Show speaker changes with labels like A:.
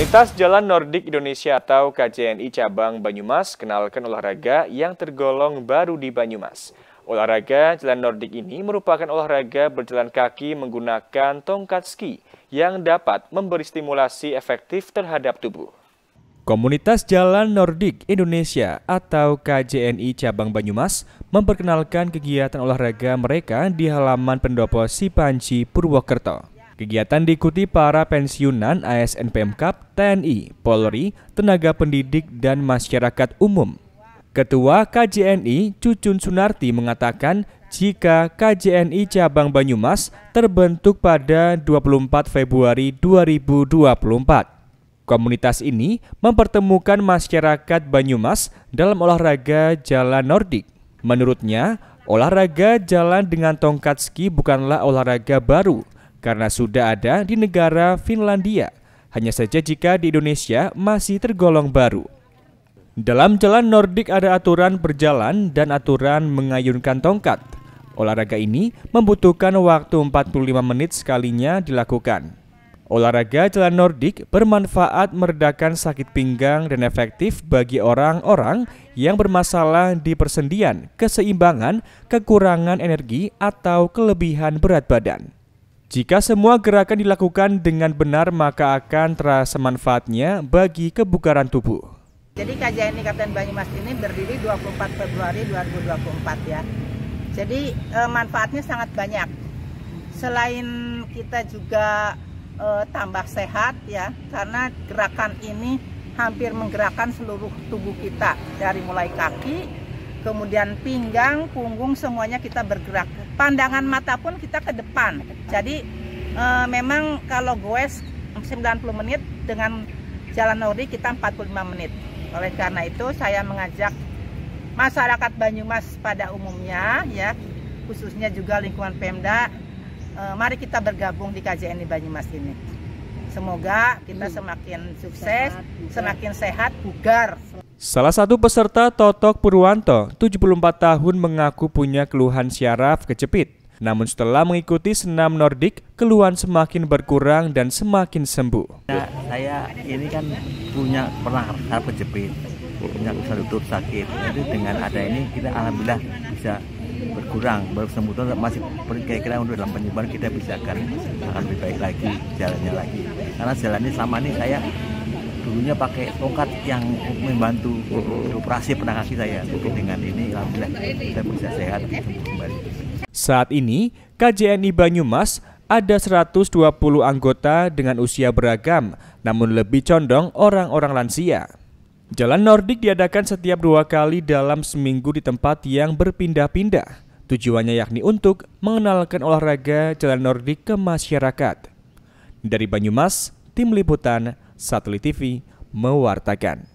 A: Komunitas Jalan Nordik Indonesia atau KJNI Cabang Banyumas kenalkan olahraga yang tergolong baru di Banyumas. Olahraga Jalan Nordik ini merupakan olahraga berjalan kaki menggunakan tongkat ski yang dapat memberi stimulasi efektif terhadap tubuh. Komunitas Jalan Nordik Indonesia atau KJNI Cabang Banyumas memperkenalkan kegiatan olahraga mereka di halaman pendopo Sipanci Purwokerto. Kegiatan diikuti para pensiunan ASN Pemkap, TNI, Polri, tenaga pendidik, dan masyarakat umum. Ketua KJNI Cucun Sunarti mengatakan jika KJNI Cabang Banyumas terbentuk pada 24 Februari 2024. Komunitas ini mempertemukan masyarakat Banyumas dalam olahraga jalan Nordik. Menurutnya, olahraga jalan dengan tongkat ski bukanlah olahraga baru, karena sudah ada di negara Finlandia. Hanya saja jika di Indonesia masih tergolong baru. Dalam jalan Nordik ada aturan berjalan dan aturan mengayunkan tongkat. Olahraga ini membutuhkan waktu 45 menit sekalinya dilakukan. Olahraga jalan Nordik bermanfaat meredakan sakit pinggang dan efektif bagi orang-orang yang bermasalah di persendian, keseimbangan, kekurangan energi, atau kelebihan berat badan. Jika semua gerakan dilakukan dengan benar maka akan terasa manfaatnya bagi kebugaran tubuh.
B: Jadi kajian Kapten Banyumas ini berdiri 24 Februari 2024 ya. Jadi e, manfaatnya sangat banyak. Selain kita juga e, tambah sehat ya karena gerakan ini hampir menggerakkan seluruh tubuh kita dari mulai kaki kemudian pinggang, punggung semuanya kita bergerak. Pandangan mata pun kita ke depan. Jadi e, memang kalau goes 90 menit dengan jalan nori kita 45 menit. Oleh karena itu saya mengajak masyarakat Banyumas pada umumnya ya khususnya juga lingkungan Pemda e, mari kita bergabung di KJN di Banyumas ini. Semoga kita hmm. semakin sukses, sehat, semakin sehat, bugar.
A: Salah satu peserta Totok Purwanto, 74 tahun mengaku punya keluhan syaraf kejepit. Namun setelah mengikuti senam Nordik, keluhan semakin berkurang dan semakin sembuh. Ya, saya ini kan punya pernah syaraf kejepit, punya usaha lutut sakit. Jadi dengan ada ini kita alhamdulillah bisa berkurang baru sembuh. itu masih kira-kira untuk dalam penyembuhan kita bisa akan akan lebih baik lagi jalannya lagi karena jalannya selama ini saya dulunya pakai tongkat yang membantu operasi penangkal kita ya tapi dengan ini alhamdulillah
B: kita bisa sehat gitu, kembali
A: saat ini KJNI Banyumas ada 120 anggota dengan usia beragam, namun lebih condong orang-orang lansia. Jalan Nordik diadakan setiap dua kali dalam seminggu di tempat yang berpindah-pindah. Tujuannya yakni untuk mengenalkan olahraga jalan Nordik ke masyarakat. Dari Banyumas, Tim Liputan Satelit TV mewartakan.